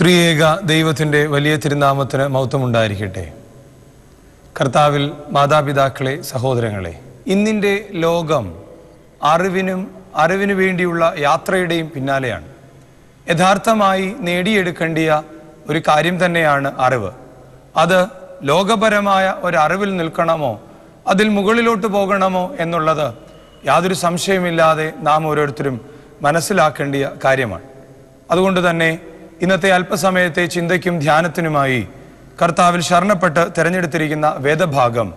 ത്രിയേക ദൈവത്തിൻ്റെ വലിയ തിരുനാമത്തിന് ഉണ്ടായിരിക്കട്ടെ കർത്താവിൽ മാതാപിതാക്കളെ സഹോദരങ്ങളെ ഇന്നിൻ്റെ ലോകം അറിവിനും അറിവിനു വേണ്ടിയുള്ള യാത്രയുടെയും പിന്നാലെയാണ് യഥാർത്ഥമായി നേടിയെടുക്കേണ്ടിയ ഒരു കാര്യം തന്നെയാണ് അറിവ് അത് ലോകപരമായ ഒരറിവിൽ നിൽക്കണമോ അതിൽ മുകളിലോട്ട് പോകണമോ എന്നുള്ളത് യാതൊരു സംശയമില്ലാതെ നാം ഓരോരുത്തരും മനസ്സിലാക്കേണ്ടിയ കാര്യമാണ് അതുകൊണ്ട് തന്നെ ഇന്നത്തെ അല്പസമയത്തെ ചിന്തയ്ക്കും ധ്യാനത്തിനുമായി കർത്താവിൽ ശരണപ്പെട്ട് തിരഞ്ഞെടുത്തിരിക്കുന്ന വേദഭാഗം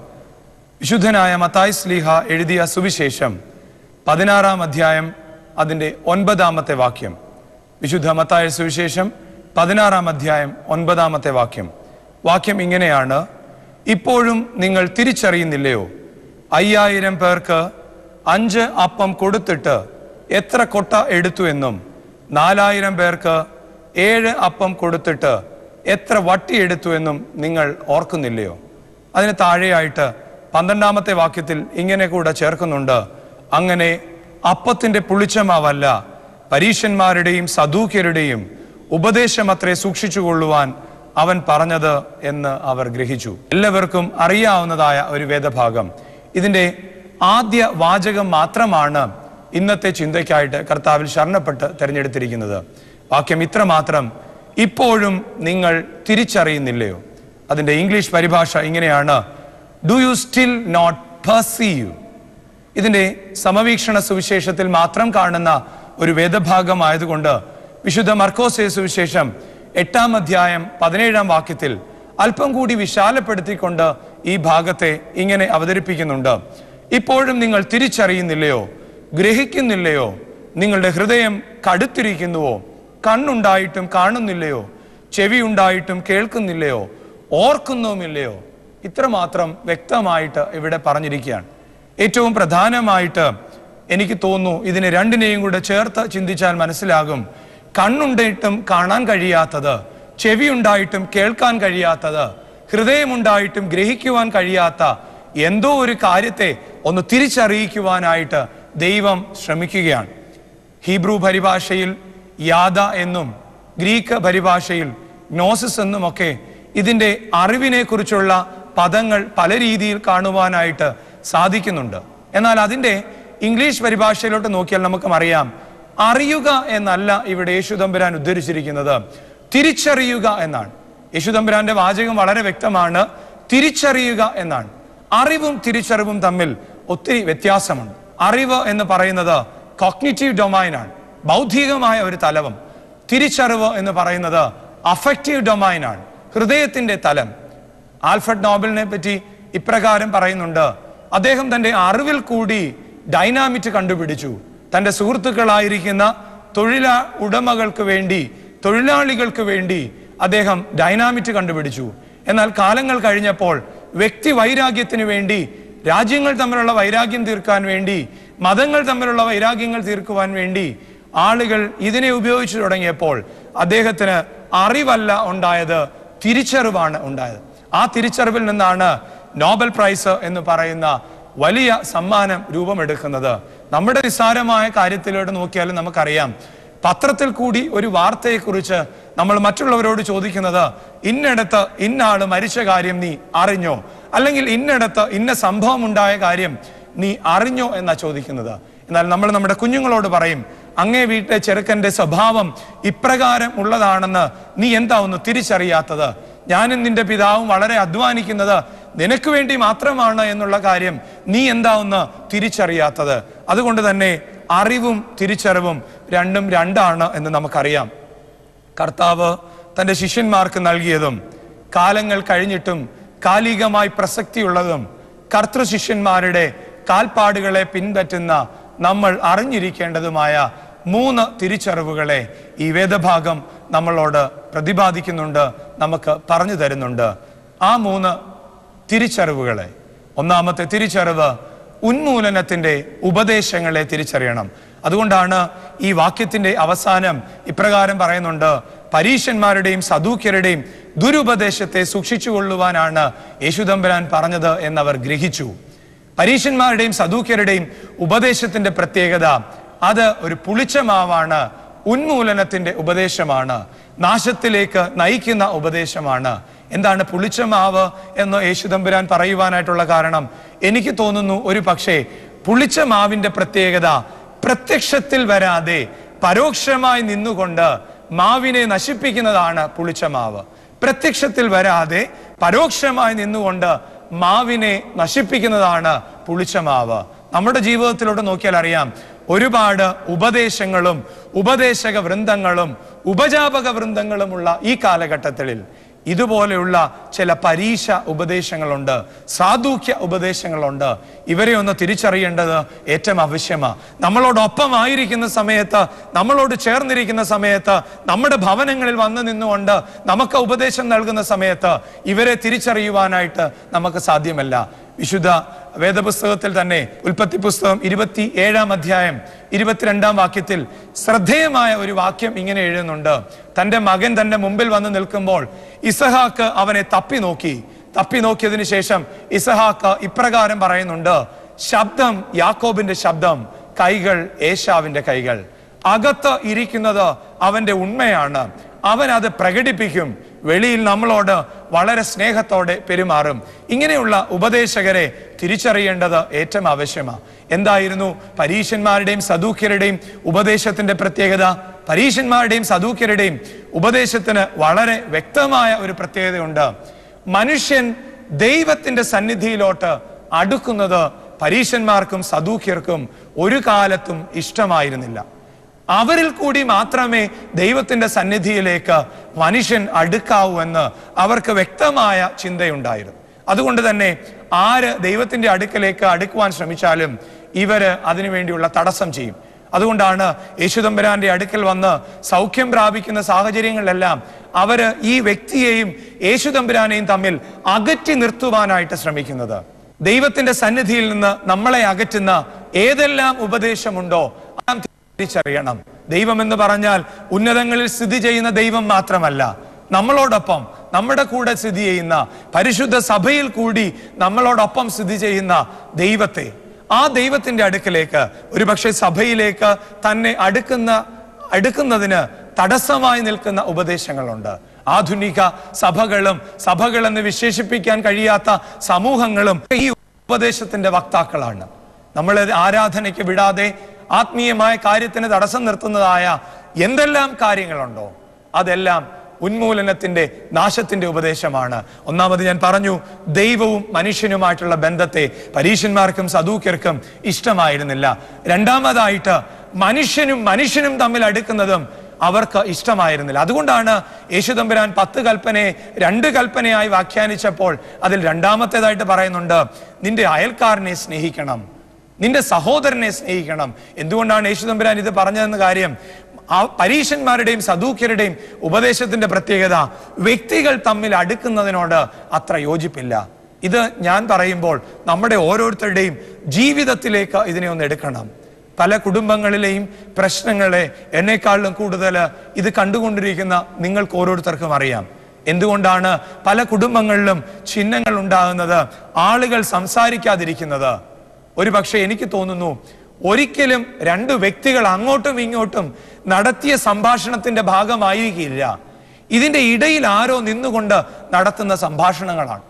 വിശുദ്ധനായ മത്തായ് സ്ലീഹ എഴുതിയ സുവിശേഷം പതിനാറാം അധ്യായം അതിൻ്റെ ഒൻപതാമത്തെ വാക്യം വിശുദ്ധ മത്തായ സുവിശേഷം പതിനാറാം അധ്യായം ഒൻപതാമത്തെ വാക്യം വാക്യം ഇങ്ങനെയാണ് ഇപ്പോഴും നിങ്ങൾ തിരിച്ചറിയുന്നില്ലയോ അയ്യായിരം പേർക്ക് അഞ്ച് അപ്പം കൊടുത്തിട്ട് എത്ര കൊട്ട എടുത്തു എന്നും നാലായിരം പേർക്ക് ഏഴ് അപ്പം കൊടുത്തിട്ട് എത്ര വട്ടിയെടുത്തു എന്നും നിങ്ങൾ ഓർക്കുന്നില്ലയോ അതിന് താഴെയായിട്ട് പന്ത്രണ്ടാമത്തെ വാക്യത്തിൽ ഇങ്ങനെ കൂടെ ചേർക്കുന്നുണ്ട് അങ്ങനെ അപ്പത്തിൻ്റെ പുളിച്ചമാവല്ല പരീഷന്മാരുടെയും സദൂക്യരുടെയും ഉപദേശം അത്രേ സൂക്ഷിച്ചുകൊള്ളുവാൻ അവൻ പറഞ്ഞത് എന്ന് അവർ ഗ്രഹിച്ചു എല്ലാവർക്കും അറിയാവുന്നതായ ഒരു വേദഭാഗം ഇതിൻ്റെ ആദ്യ വാചകം മാത്രമാണ് ഇന്നത്തെ ചിന്തയ്ക്കായിട്ട് കർത്താവിൽ ശരണപ്പെട്ട് തിരഞ്ഞെടുത്തിരിക്കുന്നത് വാക്യം മാത്രം ഇപ്പോഴും നിങ്ങൾ തിരിച്ചറിയുന്നില്ലയോ അതിൻ്റെ ഇംഗ്ലീഷ് പരിഭാഷ ഇങ്ങനെയാണ് do you still not perceive ഇതിൻ്റെ സമവീക്ഷണ സുവിശേഷത്തിൽ മാത്രം കാണുന്ന ഒരു വേദഭാഗമായതുകൊണ്ട് വിശുദ്ധ മർക്കോസേ സുവിശേഷം എട്ടാം അധ്യായം പതിനേഴാം വാക്യത്തിൽ അല്പം കൂടി വിശാലപ്പെടുത്തിക്കൊണ്ട് ഈ ഭാഗത്തെ ഇങ്ങനെ അവതരിപ്പിക്കുന്നുണ്ട് ഇപ്പോഴും നിങ്ങൾ തിരിച്ചറിയുന്നില്ലയോ ഗ്രഹിക്കുന്നില്ലയോ നിങ്ങളുടെ ഹൃദയം കടുത്തിരിക്കുന്നുവോ കണ്ണുണ്ടായിട്ടും കാണുന്നില്ലയോ ചെവി ഉണ്ടായിട്ടും കേൾക്കുന്നില്ലയോ ഓർക്കുന്നുമില്ലയോ ഇത്രമാത്രം വ്യക്തമായിട്ട് ഇവിടെ പറഞ്ഞിരിക്കുകയാണ് ഏറ്റവും പ്രധാനമായിട്ട് എനിക്ക് തോന്നുന്നു ഇതിനെ രണ്ടിനെയും കൂടെ ചേർത്ത് ചിന്തിച്ചാൽ മനസ്സിലാകും കണ്ണുണ്ടായിട്ടും കാണാൻ കഴിയാത്തത് ചെവി ഉണ്ടായിട്ടും കേൾക്കാൻ കഴിയാത്തത് ഹൃദയമുണ്ടായിട്ടും ഗ്രഹിക്കുവാൻ കഴിയാത്ത എന്തോ ഒരു കാര്യത്തെ ഒന്ന് തിരിച്ചറിയിക്കുവാനായിട്ട് ദൈവം ശ്രമിക്കുകയാണ് ഹീബ്രു പരിഭാഷയിൽ യാദ എന്നും ഗ്രീക്ക് പരിഭാഷയിൽ നോസിസ് എന്നുമൊക്കെ ഇതിൻ്റെ അറിവിനെ കുറിച്ചുള്ള പദങ്ങൾ പല രീതിയിൽ കാണുവാനായിട്ട് സാധിക്കുന്നുണ്ട് എന്നാൽ അതിൻ്റെ ഇംഗ്ലീഷ് പരിഭാഷയിലോട്ട് നോക്കിയാൽ നമുക്കും അറിയാം അറിയുക എന്നല്ല ഇവിടെ യേശുദമ്പുരാൻ ഉദ്ധരിച്ചിരിക്കുന്നത് തിരിച്ചറിയുക എന്നാണ് യേശുദമ്പുരാന്റെ വാചകം വളരെ വ്യക്തമാണ് തിരിച്ചറിയുക എന്നാണ് അറിവും തിരിച്ചറിവും തമ്മിൽ ഒത്തിരി വ്യത്യാസമുണ്ട് അറിവ് എന്ന് പറയുന്നത് കോഗ്നിറ്റീവ് ഡൊമൈനാണ് ബൗദ്ധികമായ ഒരു തലവും തിരിച്ചറിവ് എന്ന് പറയുന്നത് അഫക്റ്റീവ് ഡൊമൈനാണ് ഹൃദയത്തിന്റെ തലം ആൽഫ്രഡ് നോബലിനെ പറ്റി ഇപ്രകാരം പറയുന്നുണ്ട് അദ്ദേഹം തന്റെ അറിവിൽ കൂടി ഡൈനാമിറ്റ് കണ്ടുപിടിച്ചു തന്റെ സുഹൃത്തുക്കളായിരിക്കുന്ന തൊഴിലാ ഉടമകൾക്ക് വേണ്ടി തൊഴിലാളികൾക്ക് വേണ്ടി അദ്ദേഹം ഡൈനാമിറ്റ് കണ്ടുപിടിച്ചു എന്നാൽ കാലങ്ങൾ കഴിഞ്ഞപ്പോൾ വ്യക്തി വൈരാഗ്യത്തിന് വേണ്ടി രാജ്യങ്ങൾ തമ്മിലുള്ള വൈരാഗ്യം തീർക്കാൻ വേണ്ടി മതങ്ങൾ തമ്മിലുള്ള വൈരാഗ്യങ്ങൾ തീർക്കുവാൻ വേണ്ടി ആളുകൾ ഇതിനെ ഉപയോഗിച്ചു തുടങ്ങിയപ്പോൾ അദ്ദേഹത്തിന് അറിവല്ല ഉണ്ടായത് തിരിച്ചറിവാണ് ഉണ്ടായത് ആ തിരിച്ചറിവിൽ നിന്നാണ് നോബൽ പ്രൈസ് എന്ന് പറയുന്ന വലിയ സമ്മാനം രൂപമെടുക്കുന്നത് നമ്മുടെ നിസ്സാരമായ കാര്യത്തിലൂടെ നോക്കിയാലും നമുക്കറിയാം പത്രത്തിൽ കൂടി ഒരു വാർത്തയെക്കുറിച്ച് നമ്മൾ മറ്റുള്ളവരോട് ചോദിക്കുന്നത് ഇന്നിടത്ത് ഇന്നാള് മരിച്ച കാര്യം നീ അറിഞ്ഞോ അല്ലെങ്കിൽ ഇന്നിടത്ത് ഇന്ന സംഭവം ഉണ്ടായ കാര്യം നീ അറിഞ്ഞോ എന്നാ ചോദിക്കുന്നത് എന്നാൽ നമ്മൾ നമ്മുടെ കുഞ്ഞുങ്ങളോട് പറയും അങ്ങേ വീട്ടിലെ ചെറുക്കന്റെ സ്വഭാവം ഇപ്രകാരം ഉള്ളതാണെന്ന് നീ എന്താ ഒന്ന് തിരിച്ചറിയാത്തത് ഞാനും നിന്റെ പിതാവും വളരെ അധ്വാനിക്കുന്നത് നിനക്ക് വേണ്ടി മാത്രമാണ് എന്നുള്ള കാര്യം നീ എന്താ ഒന്ന് തിരിച്ചറിയാത്തത് അതുകൊണ്ട് തന്നെ അറിവും തിരിച്ചറിവും രണ്ടും രണ്ടാണ് എന്ന് നമുക്കറിയാം കർത്താവ് തൻ്റെ ശിഷ്യന്മാർക്ക് നൽകിയതും കാലങ്ങൾ കഴിഞ്ഞിട്ടും കാലികമായി പ്രസക്തിയുള്ളതും കർത്തൃ ശിഷ്യന്മാരുടെ കാൽപ്പാടുകളെ പിൻപറ്റുന്ന നമ്മൾ അറിഞ്ഞിരിക്കേണ്ടതുമായ മൂന്ന് തിരിച്ചറിവുകളെ ഈ വേദഭാഗം നമ്മളോട് പ്രതിപാദിക്കുന്നുണ്ട് നമുക്ക് പറഞ്ഞു തരുന്നുണ്ട് ആ മൂന്ന് തിരിച്ചറിവുകളെ ഒന്നാമത്തെ തിരിച്ചറിവ് ഉന്മൂലനത്തിന്റെ ഉപദേശങ്ങളെ തിരിച്ചറിയണം അതുകൊണ്ടാണ് ഈ വാക്യത്തിന്റെ അവസാനം ഇപ്രകാരം പറയുന്നുണ്ട് പരീഷന്മാരുടെയും സദൂക്യരുടെയും ദുരുപദേശത്തെ സൂക്ഷിച്ചുകൊള്ളുവാനാണ് യേശുദമ്പരാൻ പറഞ്ഞത് എന്നവർ ഗ്രഹിച്ചു പരീഷന്മാരുടെയും സദൂക്യരുടെയും ഉപദേശത്തിന്റെ പ്രത്യേകത അത് ഒരു പുളിച്ച മാവാണ് ഉന്മൂലനത്തിന്റെ ഉപദേശമാണ് നാശത്തിലേക്ക് നയിക്കുന്ന ഉപദേശമാണ് എന്താണ് പുളിച്ച മാവ് എന്ന് യേശുദമ്പുരാൻ പറയുവാനായിട്ടുള്ള കാരണം എനിക്ക് തോന്നുന്നു ഒരു പക്ഷേ പുളിച്ച മാവിന്റെ പ്രത്യേകത പ്രത്യക്ഷത്തിൽ വരാതെ പരോക്ഷമായി നിന്നുകൊണ്ട് മാവിനെ നശിപ്പിക്കുന്നതാണ് പുളിച്ച മാവ് പ്രത്യക്ഷത്തിൽ വരാതെ പരോക്ഷമായി നിന്നുകൊണ്ട് മാവിനെ നശിപ്പിക്കുന്നതാണ് പുളിച്ച മാവ് നമ്മുടെ ജീവിതത്തിലൂടെ നോക്കിയാൽ അറിയാം ഒരുപാട് ഉപദേശങ്ങളും ഉപദേശക വൃന്ദങ്ങളും ഉപജാപക വൃന്ദങ്ങളുമുള്ള ഈ കാലഘട്ടത്തിൽ ഇതുപോലെയുള്ള ചില പരീക്ഷ ഉപദേശങ്ങളുണ്ട് സാധൂക്യ ഉപദേശങ്ങളുണ്ട് ഇവരെ ഒന്ന് തിരിച്ചറിയേണ്ടത് ഏറ്റവും ആവശ്യമാണ് നമ്മളോടൊപ്പം ആയിരിക്കുന്ന സമയത്ത് നമ്മളോട് ചേർന്നിരിക്കുന്ന സമയത്ത് നമ്മുടെ ഭവനങ്ങളിൽ വന്നു നിന്നുകൊണ്ട് നമുക്ക് ഉപദേശം നൽകുന്ന സമയത്ത് ഇവരെ തിരിച്ചറിയുവാനായിട്ട് നമുക്ക് സാധ്യമല്ല വിശുദ്ധ വേദപുസ്തകത്തിൽ തന്നെ ഉൽപ്പത്തി പുസ്തകം ഇരുപത്തി ഏഴാം അധ്യായം ഇരുപത്തിരണ്ടാം വാക്യത്തിൽ ശ്രദ്ധേയമായ ഒരു വാക്യം ഇങ്ങനെ എഴുതുന്നുണ്ട് തന്റെ മകൻ തന്റെ മുമ്പിൽ വന്ന് നിൽക്കുമ്പോൾ ഇസഹാക്ക് അവനെ തപ്പി നോക്കി തപ്പി നോക്കിയതിനു ശേഷം ഇസഹാക്ക് ഇപ്രകാരം പറയുന്നുണ്ട് ശബ്ദം യാക്കോബിന്റെ ശബ്ദം കൈകൾ ഏഷാവിന്റെ കൈകൾ അകത്ത് ഇരിക്കുന്നത് അവന്റെ ഉണ്മയാണ് അവൻ അത് പ്രകടിപ്പിക്കും വെളിയിൽ നമ്മളോട് വളരെ സ്നേഹത്തോടെ പെരുമാറും ഇങ്ങനെയുള്ള ഉപദേശകരെ തിരിച്ചറിയേണ്ടത് ഏറ്റവും ആവശ്യമാണ് എന്തായിരുന്നു പരീശന്മാരുടെയും സദൂക്യരുടെയും ഉപദേശത്തിന്റെ പ്രത്യേകത പരീശന്മാരുടെയും സദൂക്യരുടെയും ഉപദേശത്തിന് വളരെ വ്യക്തമായ ഒരു പ്രത്യേകതയുണ്ട് മനുഷ്യൻ ദൈവത്തിന്റെ സന്നിധിയിലോട്ട് അടുക്കുന്നത് പരീശന്മാർക്കും സദൂക്യർക്കും ഒരു കാലത്തും ഇഷ്ടമായിരുന്നില്ല അവരിൽ കൂടി മാത്രമേ ദൈവത്തിന്റെ സന്നിധിയിലേക്ക് മനുഷ്യൻ അടുക്കാവൂ എന്ന് അവർക്ക് വ്യക്തമായ ചിന്തയുണ്ടായിരുന്നു അതുകൊണ്ട് തന്നെ ആര് ദൈവത്തിന്റെ അടുക്കലേക്ക് അടുക്കുവാൻ ശ്രമിച്ചാലും ഇവര് അതിനുവേണ്ടിയുള്ള തടസ്സം ചെയ്യും അതുകൊണ്ടാണ് യേശുദമ്പരാന്റെ അടുക്കൽ വന്ന് സൗഖ്യം പ്രാപിക്കുന്ന സാഹചര്യങ്ങളിലെല്ലാം അവര് ഈ വ്യക്തിയെയും യേശുദമ്പരാനെയും തമ്മിൽ അകറ്റി നിർത്തുവാനായിട്ട് ശ്രമിക്കുന്നത് ദൈവത്തിന്റെ സന്നിധിയിൽ നിന്ന് നമ്മളെ അകറ്റുന്ന ഏതെല്ലാം ഉപദേശമുണ്ടോ തിരിച്ചറിയണം ദൈവം എന്ന് പറഞ്ഞാൽ ഉന്നതങ്ങളിൽ സ്ഥിതി ചെയ്യുന്ന ദൈവം മാത്രമല്ല നമ്മളോടൊപ്പം നമ്മുടെ കൂടെ സ്ഥിതി ചെയ്യുന്ന പരിശുദ്ധ സഭയിൽ കൂടി നമ്മളോടൊപ്പം സ്ഥിതി ചെയ്യുന്ന ദൈവത്തെ ആ ദൈവത്തിന്റെ അടുക്കിലേക്ക് ഒരുപക്ഷെ സഭയിലേക്ക് തന്നെ അടുക്കുന്ന അടുക്കുന്നതിന് തടസ്സമായി നിൽക്കുന്ന ഉപദേശങ്ങളുണ്ട് ആധുനിക സഭകളും സഭകളെന്ന് വിശേഷിപ്പിക്കാൻ കഴിയാത്ത സമൂഹങ്ങളും ഈ ഉപദേശത്തിന്റെ വക്താക്കളാണ് നമ്മൾ ആരാധനയ്ക്ക് വിടാതെ ആത്മീയമായ കാര്യത്തിന് തടസ്സം നിർത്തുന്നതായ എന്തെല്ലാം കാര്യങ്ങളുണ്ടോ അതെല്ലാം ഉന്മൂലനത്തിന്റെ നാശത്തിന്റെ ഉപദേശമാണ് ഒന്നാമത് ഞാൻ പറഞ്ഞു ദൈവവും മനുഷ്യനുമായിട്ടുള്ള ബന്ധത്തെ പരീശന്മാർക്കും സദൂക്യർക്കും ഇഷ്ടമായിരുന്നില്ല രണ്ടാമതായിട്ട് മനുഷ്യനും മനുഷ്യനും തമ്മിൽ അടുക്കുന്നതും അവർക്ക് ഇഷ്ടമായിരുന്നില്ല അതുകൊണ്ടാണ് യേശുദമ്പുരാൻ പത്ത് കൽപ്പനയെ രണ്ട് കൽപ്പനയായി വ്യാഖ്യാനിച്ചപ്പോൾ അതിൽ രണ്ടാമത്തേതായിട്ട് പറയുന്നുണ്ട് നിന്റെ അയൽക്കാരനെ സ്നേഹിക്കണം നിന്റെ സഹോദരനെ സ്നേഹിക്കണം എന്തുകൊണ്ടാണ് യേശു തമ്പുരാൻ ഇത് പറഞ്ഞതെന്ന കാര്യം ആ പരീശന്മാരുടെയും സദൂക്യരുടെയും ഉപദേശത്തിന്റെ പ്രത്യേകത വ്യക്തികൾ തമ്മിൽ അടുക്കുന്നതിനോട് അത്ര യോജിപ്പില്ല ഇത് ഞാൻ പറയുമ്പോൾ നമ്മുടെ ഓരോരുത്തരുടെയും ജീവിതത്തിലേക്ക് ഇതിനെ ഒന്ന് എടുക്കണം പല കുടുംബങ്ങളിലെയും പ്രശ്നങ്ങളെ എന്നെക്കാളിലും കൂടുതൽ ഇത് കണ്ടുകൊണ്ടിരിക്കുന്ന നിങ്ങൾക്ക് ഓരോരുത്തർക്കും അറിയാം എന്തുകൊണ്ടാണ് പല കുടുംബങ്ങളിലും ചിഹ്നങ്ങൾ ഉണ്ടാകുന്നത് ആളുകൾ സംസാരിക്കാതിരിക്കുന്നത് ഒരു പക്ഷേ എനിക്ക് തോന്നുന്നു ഒരിക്കലും രണ്ട് വ്യക്തികൾ അങ്ങോട്ടും ഇങ്ങോട്ടും നടത്തിയ സംഭാഷണത്തിന്റെ ഭാഗമായിരിക്കില്ല ഇതിന്റെ ഇടയിൽ ആരോ നിന്നുകൊണ്ട് നടത്തുന്ന സംഭാഷണങ്ങളാണ്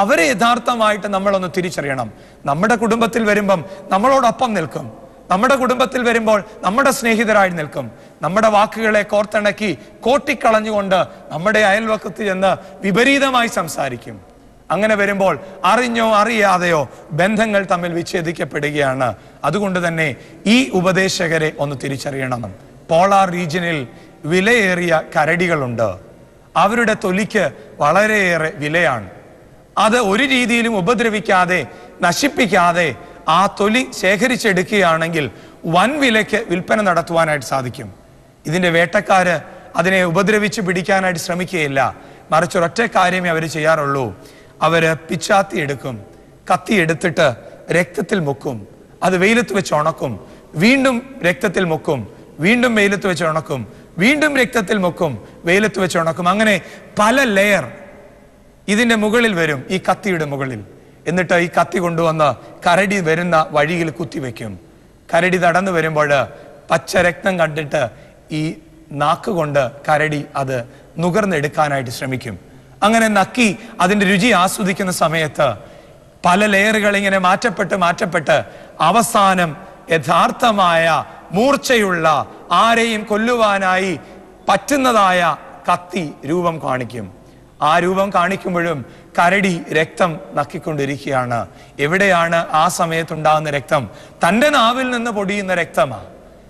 അവരെ യഥാർത്ഥമായിട്ട് നമ്മളൊന്ന് തിരിച്ചറിയണം നമ്മുടെ കുടുംബത്തിൽ വരുമ്പം നമ്മളോടൊപ്പം നിൽക്കും നമ്മുടെ കുടുംബത്തിൽ വരുമ്പോൾ നമ്മുടെ സ്നേഹിതരായി നിൽക്കും നമ്മുടെ വാക്കുകളെ കോർത്തിണക്കി കോട്ടിക്കളഞ്ഞുകൊണ്ട് നമ്മുടെ അയൽവക്കത്ത് ചെന്ന് വിപരീതമായി സംസാരിക്കും അങ്ങനെ വരുമ്പോൾ അറിഞ്ഞോ അറിയാതെയോ ബന്ധങ്ങൾ തമ്മിൽ വിച്ഛേദിക്കപ്പെടുകയാണ് അതുകൊണ്ട് തന്നെ ഈ ഉപദേശകരെ ഒന്ന് തിരിച്ചറിയണം പോളാർ റീജിയനിൽ വിലയേറിയ കരടികളുണ്ട് അവരുടെ തൊലിക്ക് വളരെയേറെ വിലയാണ് അത് ഒരു രീതിയിലും ഉപദ്രവിക്കാതെ നശിപ്പിക്കാതെ ആ തൊലി ശേഖരിച്ചെടുക്കുകയാണെങ്കിൽ വൻ വിലയ്ക്ക് വിൽപ്പന നടത്തുവാനായിട്ട് സാധിക്കും ഇതിൻ്റെ വേട്ടക്കാര് അതിനെ ഉപദ്രവിച്ച് പിടിക്കാനായിട്ട് ശ്രമിക്കുകയില്ല മറിച്ച് ഒരൊറ്റ കാര്യമേ അവർ ചെയ്യാറുള്ളൂ അവർ പിച്ചാത്തി എടുക്കും കത്തി എടുത്തിട്ട് രക്തത്തിൽ മുക്കും അത് വെയിലത്ത് വെച്ച് ഉണക്കും വീണ്ടും രക്തത്തിൽ മുക്കും വീണ്ടും വെയിലത്ത് വെച്ച് ഉണക്കും വീണ്ടും രക്തത്തിൽ മുക്കും വെയിലത്ത് വെച്ച് ഉണക്കും അങ്ങനെ പല ലെയർ ഇതിൻ്റെ മുകളിൽ വരും ഈ കത്തിയുടെ മുകളിൽ എന്നിട്ട് ഈ കത്തി കൊണ്ടുവന്ന് കരടി വരുന്ന വഴിയിൽ കുത്തിവെക്കും കരടി നടന്നു വരുമ്പോൾ പച്ച രക്തം കണ്ടിട്ട് ഈ നാക്ക് കൊണ്ട് കരടി അത് നുകർന്നെടുക്കാനായിട്ട് ശ്രമിക്കും അങ്ങനെ നക്കി അതിൻ്റെ രുചി ആസ്വദിക്കുന്ന സമയത്ത് പല ലെയറുകൾ ഇങ്ങനെ മാറ്റപ്പെട്ട് മാറ്റപ്പെട്ട് അവസാനം യഥാർത്ഥമായ മൂർച്ചയുള്ള ആരെയും കൊല്ലുവാനായി പറ്റുന്നതായ കത്തി രൂപം കാണിക്കും ആ രൂപം കാണിക്കുമ്പോഴും കരടി രക്തം നക്കിക്കൊണ്ടിരിക്കുകയാണ് എവിടെയാണ് ആ സമയത്തുണ്ടാകുന്ന രക്തം തൻ്റെ നാവിൽ നിന്ന് പൊടിയുന്ന രക്തമാണ്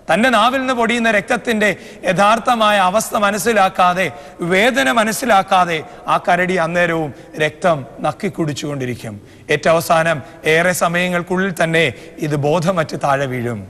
തൻ്റെ നാവിൽ നിന്ന് പൊടിയുന്ന രക്തത്തിൻ്റെ യഥാർത്ഥമായ അവസ്ഥ മനസ്സിലാക്കാതെ വേദന മനസ്സിലാക്കാതെ ആ കരടി അന്നേരവും രക്തം നക്കിക്കുടിച്ചുകൊണ്ടിരിക്കും അവസാനം ഏറെ സമയങ്ങൾക്കുള്ളിൽ തന്നെ ഇത് ബോധമറ്റ് താഴെ വീഴും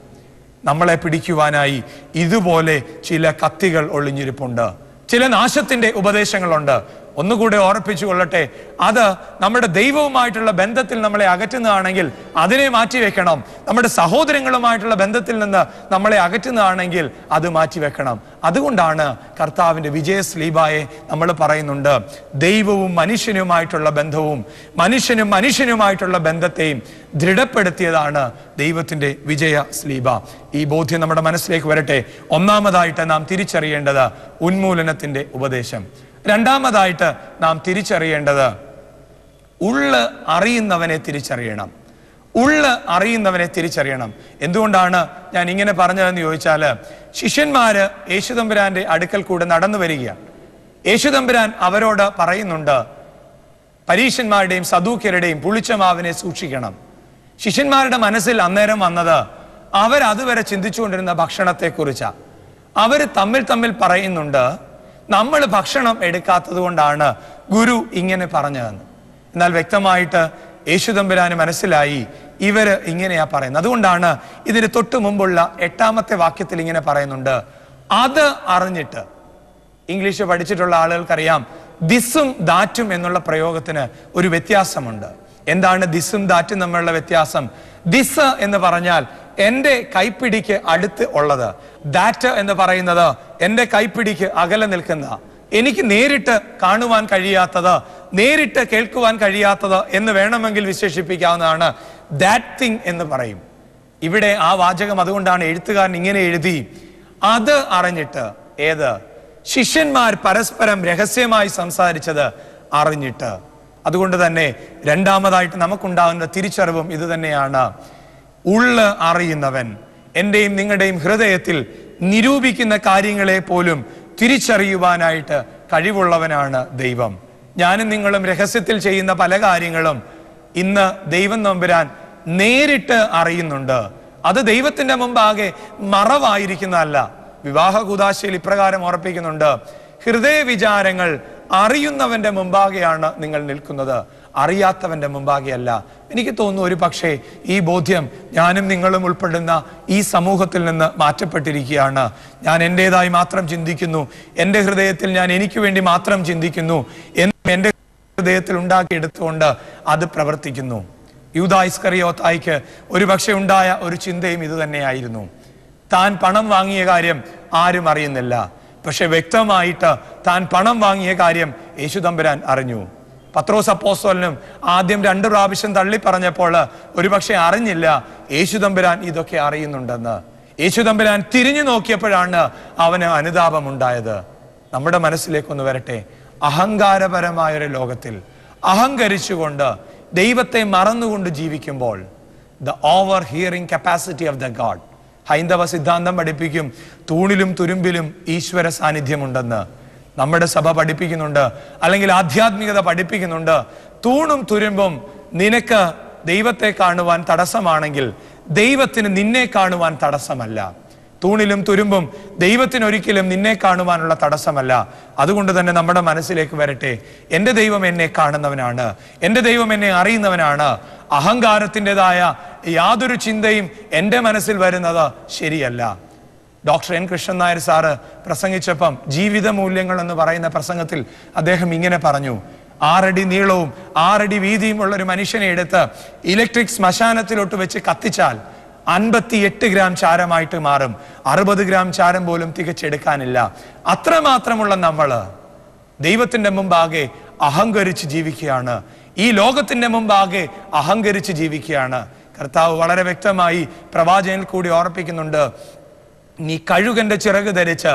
നമ്മളെ പിടിക്കുവാനായി ഇതുപോലെ ചില കത്തികൾ ഒളിഞ്ഞിരിപ്പുണ്ട് ചില നാശത്തിൻ്റെ ഉപദേശങ്ങളുണ്ട് ഒന്നുകൂടെ ഓർപ്പിച്ചു കൊള്ളട്ടെ അത് നമ്മുടെ ദൈവവുമായിട്ടുള്ള ബന്ധത്തിൽ നമ്മളെ അകറ്റുന്നതാണെങ്കിൽ അതിനെ മാറ്റിവെക്കണം നമ്മുടെ സഹോദരങ്ങളുമായിട്ടുള്ള ബന്ധത്തിൽ നിന്ന് നമ്മളെ അകറ്റുന്നതാണെങ്കിൽ അത് മാറ്റിവെക്കണം അതുകൊണ്ടാണ് കർത്താവിൻ്റെ വിജയ സ്ലീബായെ നമ്മൾ പറയുന്നുണ്ട് ദൈവവും മനുഷ്യനുമായിട്ടുള്ള ബന്ധവും മനുഷ്യനും മനുഷ്യനുമായിട്ടുള്ള ബന്ധത്തെയും ദൃഢപ്പെടുത്തിയതാണ് ദൈവത്തിൻ്റെ വിജയ സ്ലീബ ഈ ബോധ്യം നമ്മുടെ മനസ്സിലേക്ക് വരട്ടെ ഒന്നാമതായിട്ട് നാം തിരിച്ചറിയേണ്ടത് ഉന്മൂലനത്തിൻ്റെ ഉപദേശം രണ്ടാമതായിട്ട് നാം തിരിച്ചറിയേണ്ടത് ഉള്ള് അറിയുന്നവനെ തിരിച്ചറിയണം ഉള്ള് അറിയുന്നവനെ തിരിച്ചറിയണം എന്തുകൊണ്ടാണ് ഞാൻ ഇങ്ങനെ പറഞ്ഞതെന്ന് ചോദിച്ചാൽ ശിഷ്യന്മാര് യേശുദമ്പുരാന്റെ അടുക്കൽ കൂടെ നടന്നു വരികയാണ് യേശുദമ്പുരാൻ അവരോട് പറയുന്നുണ്ട് പരീശന്മാരുടെയും സദൂക്യരുടെയും പുളിച്ചമാവിനെ സൂക്ഷിക്കണം ശിഷ്യന്മാരുടെ മനസ്സിൽ അന്നേരം വന്നത് അവരതുവരെ ചിന്തിച്ചുകൊണ്ടിരുന്ന ഭക്ഷണത്തെക്കുറിച്ചാണ് അവർ തമ്മിൽ തമ്മിൽ പറയുന്നുണ്ട് നമ്മൾ ഭക്ഷണം എടുക്കാത്തത് കൊണ്ടാണ് ഗുരു ഇങ്ങനെ പറഞ്ഞതെന്ന് എന്നാൽ വ്യക്തമായിട്ട് യേശുദമ്പുരാന് മനസ്സിലായി ഇവര് ഇങ്ങനെയാ പറയുന്നത് അതുകൊണ്ടാണ് ഇതിന് തൊട്ടു മുമ്പുള്ള എട്ടാമത്തെ വാക്യത്തിൽ ഇങ്ങനെ പറയുന്നുണ്ട് അത് അറിഞ്ഞിട്ട് ഇംഗ്ലീഷ് പഠിച്ചിട്ടുള്ള ആളുകൾക്കറിയാം ദിസും ദാറ്റും എന്നുള്ള പ്രയോഗത്തിന് ഒരു വ്യത്യാസമുണ്ട് എന്താണ് ദിസും ദാറ്റും തമ്മിലുള്ള വ്യത്യാസം ദിസ് എന്ന് പറഞ്ഞാൽ എൻ്റെ കൈപ്പിടിക്ക് അടുത്ത് ഉള്ളത് ദാറ്റ് എന്ന് പറയുന്നത് എൻ്റെ കൈപ്പിടിക്ക് അകലെ നിൽക്കുന്ന എനിക്ക് നേരിട്ട് കാണുവാൻ കഴിയാത്തത് നേരിട്ട് കേൾക്കുവാൻ കഴിയാത്തത് എന്ന് വേണമെങ്കിൽ വിശേഷിപ്പിക്കാവുന്നതാണ് ദാറ്റ് തിങ് എന്ന് പറയും ഇവിടെ ആ വാചകം അതുകൊണ്ടാണ് എഴുത്തുകാരൻ ഇങ്ങനെ എഴുതി അത് അറിഞ്ഞിട്ട് ഏത് ശിഷ്യന്മാർ പരസ്പരം രഹസ്യമായി സംസാരിച്ചത് അറിഞ്ഞിട്ട് അതുകൊണ്ട് തന്നെ രണ്ടാമതായിട്ട് നമുക്കുണ്ടാകുന്ന തിരിച്ചറിവും ഇത് തന്നെയാണ് ഉള്ള് അറിയുന്നവൻ എൻ്റെയും നിങ്ങളുടെയും ഹൃദയത്തിൽ നിരൂപിക്കുന്ന കാര്യങ്ങളെ പോലും തിരിച്ചറിയുവാനായിട്ട് കഴിവുള്ളവനാണ് ദൈവം ഞാനും നിങ്ങളും രഹസ്യത്തിൽ ചെയ്യുന്ന പല കാര്യങ്ങളും ഇന്ന് ദൈവം നമ്പുരാൻ നേരിട്ട് അറിയുന്നുണ്ട് അത് ദൈവത്തിന്റെ മുമ്പാകെ മറവായിരിക്കുന്നതല്ല വിവാഹ കൂതാശയിൽ ഇപ്രകാരം ഉറപ്പിക്കുന്നുണ്ട് ഹൃദയ വിചാരങ്ങൾ അറിയുന്നവന്റെ മുമ്പാകെയാണ് നിങ്ങൾ നിൽക്കുന്നത് അറിയാത്തവന്റെ മുമ്പാകെയല്ല എനിക്ക് തോന്നുന്നു ഒരു പക്ഷേ ഈ ബോധ്യം ഞാനും നിങ്ങളും ഉൾപ്പെടുന്ന ഈ സമൂഹത്തിൽ നിന്ന് മാറ്റപ്പെട്ടിരിക്കുകയാണ് ഞാൻ എൻ്റെതായി മാത്രം ചിന്തിക്കുന്നു എൻ്റെ ഹൃദയത്തിൽ ഞാൻ എനിക്ക് വേണ്ടി മാത്രം ചിന്തിക്കുന്നു എന്നും എൻ്റെ ഹൃദയത്തിൽ ഉണ്ടാക്കിയെടുത്തുകൊണ്ട് അത് പ്രവർത്തിക്കുന്നു യൂതായിസ്കറിയോത്തായിക്ക് ഒരു പക്ഷേ ഉണ്ടായ ഒരു ചിന്തയും ഇത് തന്നെയായിരുന്നു താൻ പണം വാങ്ങിയ കാര്യം ആരും അറിയുന്നില്ല പക്ഷെ വ്യക്തമായിട്ട് താൻ പണം വാങ്ങിയ കാര്യം യേശു തമ്പുരാൻ അറിഞ്ഞു പത്രോസ് അപ്പോസ്തോലിനും ആദ്യം രണ്ട് പ്രാവശ്യം തള്ളി പറഞ്ഞപ്പോൾ ഒരുപക്ഷെ അറിഞ്ഞില്ല യേശു തമ്പുരാൻ ഇതൊക്കെ അറിയുന്നുണ്ടെന്ന് യേശു തമ്പുരാൻ തിരിഞ്ഞു നോക്കിയപ്പോഴാണ് അവന് ഉണ്ടായത് നമ്മുടെ മനസ്സിലേക്കൊന്ന് വരട്ടെ അഹങ്കാരപരമായൊരു ലോകത്തിൽ അഹങ്കരിച്ചുകൊണ്ട് ദൈവത്തെ മറന്നുകൊണ്ട് ജീവിക്കുമ്പോൾ the over hearing capacity of the God ഹൈന്ദവ സിദ്ധാന്തം പഠിപ്പിക്കും തൂണിലും തുരുമ്പിലും ഈശ്വര സാന്നിധ്യമുണ്ടെന്ന് നമ്മുടെ സഭ പഠിപ്പിക്കുന്നുണ്ട് അല്ലെങ്കിൽ ആധ്യാത്മികത പഠിപ്പിക്കുന്നുണ്ട് തൂണും തുരുമ്പും നിനക്ക് ദൈവത്തെ കാണുവാൻ തടസ്സമാണെങ്കിൽ ദൈവത്തിന് നിന്നെ കാണുവാൻ തടസ്സമല്ല തൂണിലും തുരുമ്പും ദൈവത്തിനൊരിക്കലും നിന്നെ കാണുവാനുള്ള തടസ്സമല്ല അതുകൊണ്ട് തന്നെ നമ്മുടെ മനസ്സിലേക്ക് വരട്ടെ എൻ്റെ ദൈവം എന്നെ കാണുന്നവനാണ് എൻ്റെ ദൈവം എന്നെ അറിയുന്നവനാണ് അഹങ്കാരത്തിൻ്റെതായ യാതൊരു ചിന്തയും എൻ്റെ മനസ്സിൽ വരുന്നത് ശരിയല്ല doctor N Krishnan Nair sir പ്രസംഗിച്ചപ്പം ജീവിത മൂല്യങ്ങൾ എന്ന് പറയുന്ന പ്രസംഗത്തിൽ അദ്ദേഹം ഇങ്ങനെ പറഞ്ഞു ആറടി നീളവും ആറടി വീതിയും ഉള്ള ഒരു മനുഷ്യനെ എടുത്ത് ഇലക്ട്രിക് ശ്മശാനത്തിലോട്ട് വെച്ച് കത്തിച്ചാൽ അൻപത്തിയെട്ട് ഗ്രാം ചാരമായിട്ട് മാറും അറുപത് ഗ്രാം ചാരം പോലും തികച്ചെടുക്കാനില്ല അത്രമാത്രമുള്ള നമ്മൾ ദൈവത്തിൻ്റെ മുമ്പാകെ അഹങ്കരിച്ച് ജീവിക്കുകയാണ് ഈ ലോകത്തിൻ്റെ മുമ്പാകെ അഹങ്കരിച്ച് ജീവിക്കുകയാണ് കർത്താവ് വളരെ വ്യക്തമായി പ്രവാചകനിൽ കൂടി ഓർപ്പിക്കുന്നുണ്ട് നീ കഴുകന്റെ ചിറക് ധരിച്ച്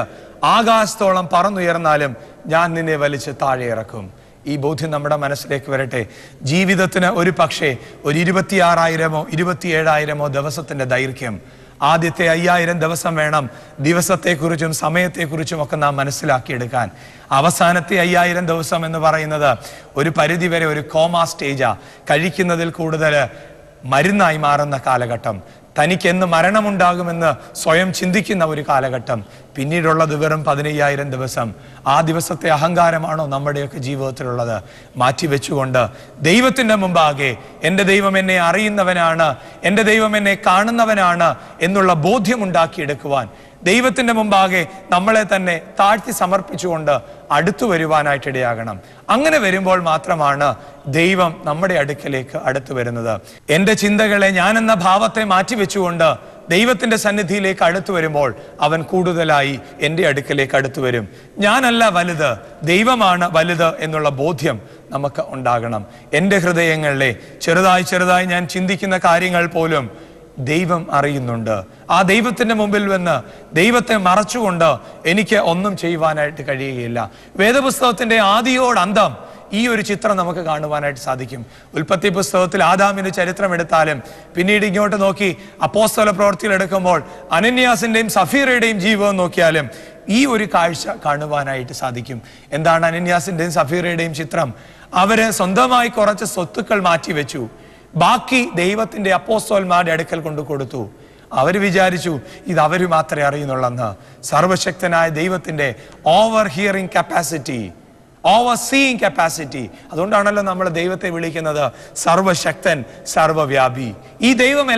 ആകാശത്തോളം പറന്നുയർന്നാലും ഞാൻ നിന്നെ വലിച്ച് താഴെ ഇറക്കും ഈ ബോധ്യം നമ്മുടെ മനസ്സിലേക്ക് വരട്ടെ ജീവിതത്തിന് ഒരു പക്ഷേ ഒരു ഇരുപത്തിയാറായിരമോ ഇരുപത്തിയേഴായിരമോ ദിവസത്തിൻ്റെ ദൈർഘ്യം ആദ്യത്തെ അയ്യായിരം ദിവസം വേണം ദിവസത്തെക്കുറിച്ചും സമയത്തെക്കുറിച്ചും ഒക്കെ നാം മനസ്സിലാക്കിയെടുക്കാൻ അവസാനത്തെ അയ്യായിരം ദിവസം എന്ന് പറയുന്നത് ഒരു പരിധിവരെ ഒരു കോമാ സ്റ്റേജാ കഴിക്കുന്നതിൽ കൂടുതൽ മരുന്നായി മാറുന്ന കാലഘട്ടം തനിക്ക് എന്ന് മരണമുണ്ടാകുമെന്ന് സ്വയം ചിന്തിക്കുന്ന ഒരു കാലഘട്ടം പിന്നീടുള്ളത് വെറും പതിനയ്യായിരം ദിവസം ആ ദിവസത്തെ അഹങ്കാരമാണോ നമ്മുടെയൊക്കെ ജീവിതത്തിലുള്ളത് മാറ്റിവെച്ചുകൊണ്ട് ദൈവത്തിൻ്റെ മുമ്പാകെ എൻ്റെ ദൈവം എന്നെ അറിയുന്നവനാണ് എൻ്റെ ദൈവം എന്നെ കാണുന്നവനാണ് എന്നുള്ള ബോധ്യമുണ്ടാക്കിയെടുക്കുവാൻ ദൈവത്തിൻ്റെ മുമ്പാകെ നമ്മളെ തന്നെ താഴ്ത്തി സമർപ്പിച്ചുകൊണ്ട് അടുത്തു വരുവാനായിട്ടിടയാകണം ഇടയാകണം അങ്ങനെ വരുമ്പോൾ മാത്രമാണ് ദൈവം നമ്മുടെ അടുക്കലേക്ക് അടുത്തു വരുന്നത് എൻ്റെ ചിന്തകളെ ഞാൻ എന്ന ഭാവത്തെ മാറ്റിവെച്ചുകൊണ്ട് ദൈവത്തിൻ്റെ സന്നിധിയിലേക്ക് അടുത്തു വരുമ്പോൾ അവൻ കൂടുതലായി എൻ്റെ അടുക്കലേക്ക് അടുത്തു വരും ഞാനല്ല വലുത് ദൈവമാണ് വലുത് എന്നുള്ള ബോധ്യം നമുക്ക് ഉണ്ടാകണം എൻ്റെ ഹൃദയങ്ങളിലെ ചെറുതായി ചെറുതായി ഞാൻ ചിന്തിക്കുന്ന കാര്യങ്ങൾ പോലും ദൈവം അറിയുന്നുണ്ട് ആ ദൈവത്തിൻ്റെ മുമ്പിൽ വന്ന് ദൈവത്തെ മറച്ചുകൊണ്ട് എനിക്ക് ഒന്നും ചെയ്യുവാനായിട്ട് കഴിയുകയില്ല വേദപുസ്തകത്തിൻ്റെ ആദിയോട് അന്തം ഈ ഒരു ചിത്രം നമുക്ക് കാണുവാനായിട്ട് സാധിക്കും ഉൽപ്പത്തി പുസ്തകത്തിൽ ആദാമിൻ്റെ ചരിത്രം എടുത്താലും പിന്നീട് ഇങ്ങോട്ട് നോക്കി അപ്പോസ്തല പ്രവർത്തികൾ എടുക്കുമ്പോൾ അനന്യാസിൻ്റെയും സഫീറയുടെയും ജീവിതം നോക്കിയാലും ഈ ഒരു കാഴ്ച കാണുവാനായിട്ട് സാധിക്കും എന്താണ് അനന്യാസിൻ്റെയും സഫീറയുടെയും ചിത്രം അവര് സ്വന്തമായി കുറച്ച് സ്വത്തുക്കൾ മാറ്റിവെച്ചു ബാക്കി ദൈവത്തിൻ്റെ അപ്പോസ്തോൽമാരുടെ അടുക്കൽ കൊണ്ട് കൊടുത്തു അവർ വിചാരിച്ചു ഇത് അവർ മാത്രമേ അറിയുന്നുള്ളെന്ന് സർവശക്തനായ ദൈവത്തിൻ്റെ over hearing capacity over seeing capacity അതുകൊണ്ടാണല്ലോ നമ്മൾ ദൈവത്തെ വിളിക്കുന്നത് സർവശക്തൻ സർവവ്യാപി ഈ ദൈവം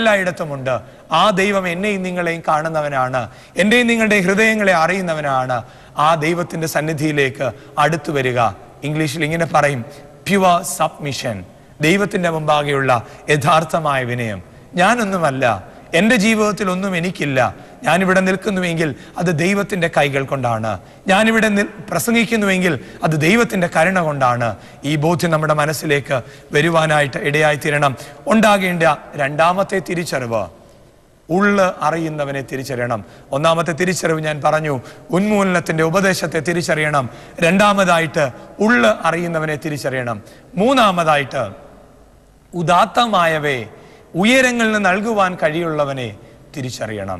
ഉണ്ട് ആ ദൈവം എന്നെയും നിങ്ങളെയും കാണുന്നവനാണ് എൻ്റെയും നിങ്ങളുടെ ഹൃദയങ്ങളെ അറിയുന്നവനാണ് ആ ദൈവത്തിന്റെ സന്നിധിയിലേക്ക് അടുത്തു വരിക ഇംഗ്ലീഷിൽ ഇങ്ങനെ പറയും പ്യുവർ സബ്മിഷൻ ദൈവത്തിൻ്റെ മുമ്പാകെയുള്ള യഥാർത്ഥമായ വിനയം ഞാനൊന്നുമല്ല എൻ്റെ ജീവിതത്തിൽ ഒന്നും എനിക്കില്ല ഞാനിവിടെ നിൽക്കുന്നുവെങ്കിൽ അത് ദൈവത്തിൻ്റെ കൈകൾ കൊണ്ടാണ് ഞാനിവിടെ പ്രസംഗിക്കുന്നുവെങ്കിൽ അത് ദൈവത്തിൻ്റെ കരുണ കൊണ്ടാണ് ഈ ബോധ്യം നമ്മുടെ മനസ്സിലേക്ക് വരുവാനായിട്ട് ഇടയായി തീരണം ഉണ്ടാകേണ്ട രണ്ടാമത്തെ തിരിച്ചറിവ് ഉള്ള് അറിയുന്നവനെ തിരിച്ചറിയണം ഒന്നാമത്തെ തിരിച്ചറിവ് ഞാൻ പറഞ്ഞു ഉന്മൂലനത്തിൻ്റെ ഉപദേശത്തെ തിരിച്ചറിയണം രണ്ടാമതായിട്ട് ഉള്ള് അറിയുന്നവനെ തിരിച്ചറിയണം മൂന്നാമതായിട്ട് ഉദാത്തമായവയെ ഉയരങ്ങളിൽ നിന്ന് നൽകുവാൻ കഴിയുള്ളവനെ തിരിച്ചറിയണം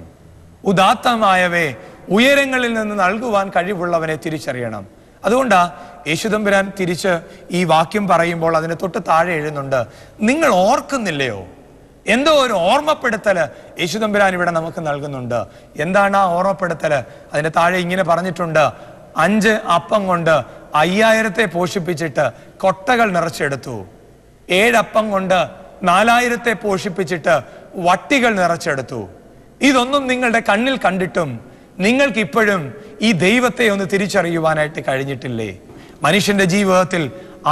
ഉദാത്തമായവയെ ഉയരങ്ങളിൽ നിന്ന് നൽകുവാൻ കഴിവുള്ളവനെ തിരിച്ചറിയണം അതുകൊണ്ടാ യേശുദമ്പുരാൻ തിരിച്ച് ഈ വാക്യം പറയുമ്പോൾ അതിന് തൊട്ട് താഴെ എഴുതുന്നുണ്ട് നിങ്ങൾ ഓർക്കുന്നില്ലയോ എന്തോ ഒരു ഓർമ്മപ്പെടുത്തൽ യേശുദമ്പുരാൻ ഇവിടെ നമുക്ക് നൽകുന്നുണ്ട് എന്താണ് ആ ഓർമ്മപ്പെടുത്തൽ അതിന് താഴെ ഇങ്ങനെ പറഞ്ഞിട്ടുണ്ട് അഞ്ച് അപ്പം കൊണ്ട് അയ്യായിരത്തെ പോഷിപ്പിച്ചിട്ട് കൊട്ടകൾ നിറച്ചെടുത്തു ഏഴപ്പം കൊണ്ട് നാലായിരത്തെ പോഷിപ്പിച്ചിട്ട് വട്ടികൾ നിറച്ചെടുത്തു ഇതൊന്നും നിങ്ങളുടെ കണ്ണിൽ കണ്ടിട്ടും നിങ്ങൾക്കിപ്പോഴും ഈ ദൈവത്തെ ഒന്ന് തിരിച്ചറിയുവാനായിട്ട് കഴിഞ്ഞിട്ടില്ലേ മനുഷ്യന്റെ ജീവിതത്തിൽ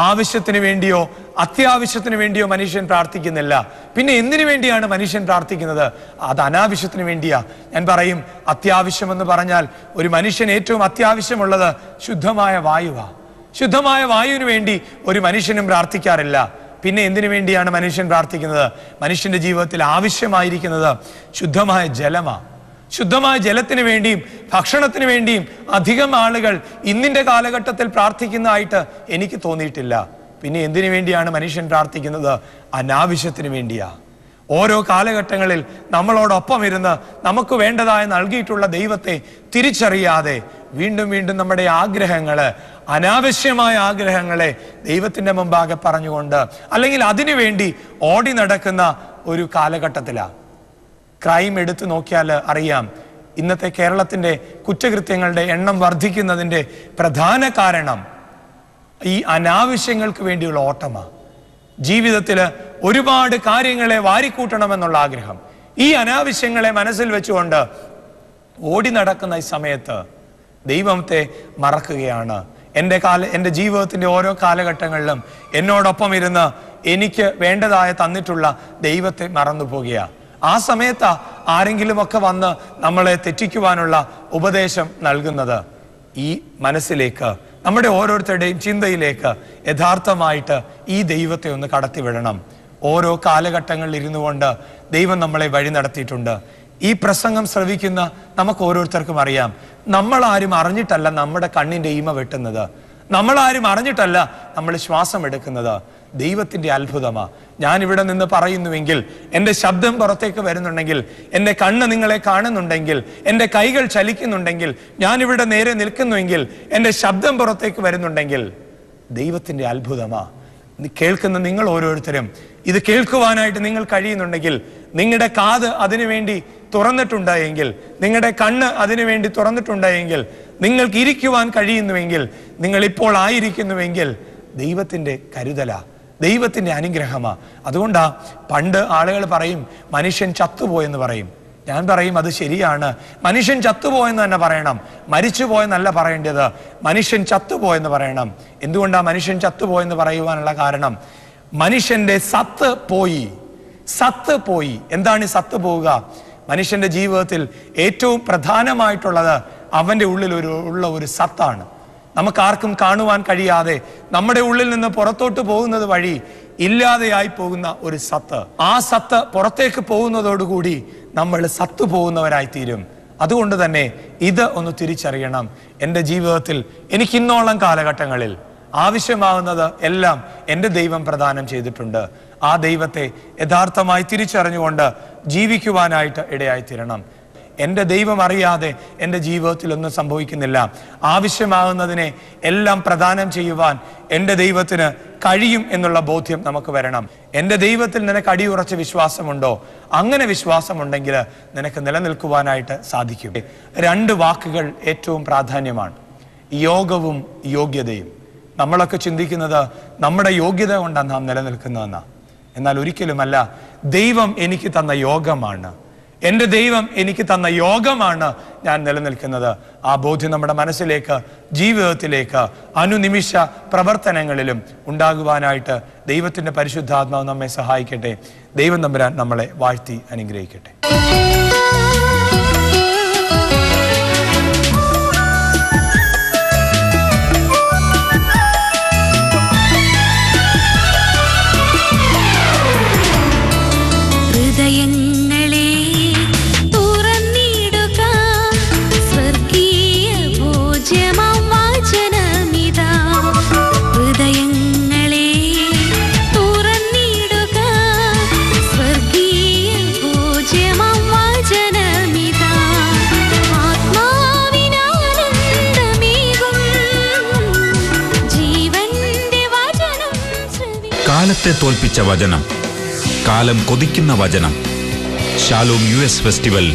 ആവശ്യത്തിന് വേണ്ടിയോ അത്യാവശ്യത്തിന് വേണ്ടിയോ മനുഷ്യൻ പ്രാർത്ഥിക്കുന്നില്ല പിന്നെ എന്തിനു വേണ്ടിയാണ് മനുഷ്യൻ പ്രാർത്ഥിക്കുന്നത് അത് അനാവശ്യത്തിന് വേണ്ടിയാ ഞാൻ പറയും അത്യാവശ്യം എന്ന് പറഞ്ഞാൽ ഒരു മനുഷ്യൻ ഏറ്റവും അത്യാവശ്യമുള്ളത് ശുദ്ധമായ വായുവാ ശുദ്ധമായ വായുവിന് വേണ്ടി ഒരു മനുഷ്യനും പ്രാർത്ഥിക്കാറില്ല പിന്നെ എന്തിനു വേണ്ടിയാണ് മനുഷ്യൻ പ്രാർത്ഥിക്കുന്നത് മനുഷ്യന്റെ ജീവിതത്തിൽ ആവശ്യമായിരിക്കുന്നത് ശുദ്ധമായ ജലമാണ് ശുദ്ധമായ ജലത്തിന് വേണ്ടിയും ഭക്ഷണത്തിന് വേണ്ടിയും അധികം ആളുകൾ ഇന്നിന്റെ കാലഘട്ടത്തിൽ പ്രാർത്ഥിക്കുന്നതായിട്ട് എനിക്ക് തോന്നിയിട്ടില്ല പിന്നെ എന്തിനു വേണ്ടിയാണ് മനുഷ്യൻ പ്രാർത്ഥിക്കുന്നത് അനാവശ്യത്തിന് വേണ്ടിയാ ഓരോ കാലഘട്ടങ്ങളിൽ നമ്മളോടൊപ്പം ഇരുന്ന് നമുക്ക് വേണ്ടതായ നൽകിയിട്ടുള്ള ദൈവത്തെ തിരിച്ചറിയാതെ വീണ്ടും വീണ്ടും നമ്മുടെ ആഗ്രഹങ്ങള് അനാവശ്യമായ ആഗ്രഹങ്ങളെ ദൈവത്തിന്റെ മുമ്പാകെ പറഞ്ഞുകൊണ്ട് അല്ലെങ്കിൽ അതിനുവേണ്ടി ഓടി നടക്കുന്ന ഒരു കാലഘട്ടത്തിലാണ് ക്രൈം എടുത്തു നോക്കിയാൽ അറിയാം ഇന്നത്തെ കേരളത്തിന്റെ കുറ്റകൃത്യങ്ങളുടെ എണ്ണം വർദ്ധിക്കുന്നതിന്റെ പ്രധാന കാരണം ഈ അനാവശ്യങ്ങൾക്ക് വേണ്ടിയുള്ള ഓട്ടമാണ് ജീവിതത്തിൽ ഒരുപാട് കാര്യങ്ങളെ വാരിക്കൂട്ടണമെന്നുള്ള ആഗ്രഹം ഈ അനാവശ്യങ്ങളെ മനസ്സിൽ വെച്ചുകൊണ്ട് ഓടി നടക്കുന്ന ഈ സമയത്ത് ദൈവത്തെ മറക്കുകയാണ് എൻ്റെ കാല എൻ്റെ ജീവിതത്തിൻ്റെ ഓരോ കാലഘട്ടങ്ങളിലും എന്നോടൊപ്പം ഇരുന്ന് എനിക്ക് വേണ്ടതായ തന്നിട്ടുള്ള ദൈവത്തെ മറന്നു പോകുകയാണ് ആ സമയത്ത് ആരെങ്കിലുമൊക്കെ വന്ന് നമ്മളെ തെറ്റിക്കുവാനുള്ള ഉപദേശം നൽകുന്നത് ഈ മനസ്സിലേക്ക് നമ്മുടെ ഓരോരുത്തരുടെയും ചിന്തയിലേക്ക് യഥാർത്ഥമായിട്ട് ഈ ദൈവത്തെ ഒന്ന് കടത്തിവിടണം ഓരോ കാലഘട്ടങ്ങളിൽ ഇരുന്നു കൊണ്ട് ദൈവം നമ്മളെ വഴി നടത്തിയിട്ടുണ്ട് ഈ പ്രസംഗം ശ്രവിക്കുന്ന നമുക്ക് ഓരോരുത്തർക്കും അറിയാം നമ്മളാരും അറിഞ്ഞിട്ടല്ല നമ്മുടെ കണ്ണിന്റെ ഈമ വെട്ടുന്നത് നമ്മളാരും അറിഞ്ഞിട്ടല്ല നമ്മൾ ശ്വാസം എടുക്കുന്നത് ദൈവത്തിന്റെ അത്ഭുതമാ ഞാൻ ഇവിടെ നിന്ന് പറയുന്നുവെങ്കിൽ എൻ്റെ ശബ്ദം പുറത്തേക്ക് വരുന്നുണ്ടെങ്കിൽ എൻ്റെ കണ്ണ് നിങ്ങളെ കാണുന്നുണ്ടെങ്കിൽ എൻ്റെ കൈകൾ ചലിക്കുന്നുണ്ടെങ്കിൽ ഞാൻ ഇവിടെ നേരെ നിൽക്കുന്നുവെങ്കിൽ എൻ്റെ ശബ്ദം പുറത്തേക്ക് വരുന്നുണ്ടെങ്കിൽ ദൈവത്തിന്റെ അത്ഭുതമാ കേൾക്കുന്ന നിങ്ങൾ ഓരോരുത്തരും ഇത് കേൾക്കുവാനായിട്ട് നിങ്ങൾ കഴിയുന്നുണ്ടെങ്കിൽ നിങ്ങളുടെ കാത് അതിനുവേണ്ടി തുറന്നിട്ടുണ്ടായെങ്കിൽ നിങ്ങളുടെ കണ്ണ് അതിനുവേണ്ടി തുറന്നിട്ടുണ്ടായെങ്കിൽ നിങ്ങൾക്ക് ഇരിക്കുവാൻ കഴിയുന്നുവെങ്കിൽ നിങ്ങൾ ഇപ്പോൾ ആയിരിക്കുന്നുവെങ്കിൽ ദൈവത്തിൻ്റെ കരുതല ദൈവത്തിൻ്റെ അനുഗ്രഹമാ അതുകൊണ്ടാ പണ്ട് ആളുകൾ പറയും മനുഷ്യൻ ചത്തുപോയെന്ന് പറയും ഞാൻ പറയും അത് ശരിയാണ് മനുഷ്യൻ ചത്തുപോയെന്ന് തന്നെ പറയണം മരിച്ചു പോയെന്നല്ല പറയേണ്ടത് മനുഷ്യൻ ചത്തുപോയെന്ന് പറയണം എന്തുകൊണ്ടാണ് മനുഷ്യൻ ചത്തുപോയെന്ന് പറയുവാനുള്ള കാരണം മനുഷ്യന്റെ സത്ത് പോയി സത്ത് പോയി എന്താണ് സത്ത് പോവുക മനുഷ്യൻ്റെ ജീവിതത്തിൽ ഏറ്റവും പ്രധാനമായിട്ടുള്ളത് അവൻ്റെ ഉള്ളിൽ ഒരു ഉള്ള ഒരു സത്താണ് നമുക്കാർക്കും കാണുവാൻ കഴിയാതെ നമ്മുടെ ഉള്ളിൽ നിന്ന് പുറത്തോട്ട് പോകുന്നത് വഴി ഇല്ലാതെയായി പോകുന്ന ഒരു സത്ത് ആ സത്ത് പുറത്തേക്ക് പോകുന്നതോടുകൂടി നമ്മൾ സത്ത് പോകുന്നവരായി തീരും അതുകൊണ്ട് തന്നെ ഇത് ഒന്ന് തിരിച്ചറിയണം എൻ്റെ ജീവിതത്തിൽ എനിക്ക് ഇന്നോളം കാലഘട്ടങ്ങളിൽ ആവശ്യമാകുന്നത് എല്ലാം എൻ്റെ ദൈവം പ്രദാനം ചെയ്തിട്ടുണ്ട് ആ ദൈവത്തെ യഥാർത്ഥമായി തിരിച്ചറിഞ്ഞുകൊണ്ട് ജീവിക്കുവാനായിട്ട് ഇടയായിത്തീരണം എൻ്റെ ദൈവം അറിയാതെ എൻ്റെ ജീവിതത്തിലൊന്നും സംഭവിക്കുന്നില്ല ആവശ്യമാകുന്നതിനെ എല്ലാം പ്രദാനം ചെയ്യുവാൻ എൻ്റെ ദൈവത്തിന് കഴിയും എന്നുള്ള ബോധ്യം നമുക്ക് വരണം എൻ്റെ ദൈവത്തിൽ നിനക്ക് അടിയുറച്ച വിശ്വാസമുണ്ടോ അങ്ങനെ വിശ്വാസമുണ്ടെങ്കിൽ നിനക്ക് നിലനിൽക്കുവാനായിട്ട് സാധിക്കും രണ്ട് വാക്കുകൾ ഏറ്റവും പ്രാധാന്യമാണ് യോഗവും യോഗ്യതയും നമ്മളൊക്കെ ചിന്തിക്കുന്നത് നമ്മുടെ യോഗ്യത കൊണ്ടാണ് നാം നിലനിൽക്കുന്നതെന്നാണ് എന്നാൽ ഒരിക്കലുമല്ല ദൈവം എനിക്ക് തന്ന യോഗമാണ് എൻ്റെ ദൈവം എനിക്ക് തന്ന യോഗമാണ് ഞാൻ നിലനിൽക്കുന്നത് ആ ബോധ്യം നമ്മുടെ മനസ്സിലേക്ക് ജീവിതത്തിലേക്ക് അനുനിമിഷ പ്രവർത്തനങ്ങളിലും ഉണ്ടാകുവാനായിട്ട് ദൈവത്തിൻ്റെ പരിശുദ്ധാത്മാവ് നമ്മെ സഹായിക്കട്ടെ ദൈവം തമ്പുരാൻ നമ്മളെ വാഴ്ത്തി അനുഗ്രഹിക്കട്ടെ കാലത്തെ തോൽപ്പിച്ച വചനം കാലം കൊതിക്കുന്ന വചനം ഷാലോം യു എസ് ഫെസ്റ്റിവൽ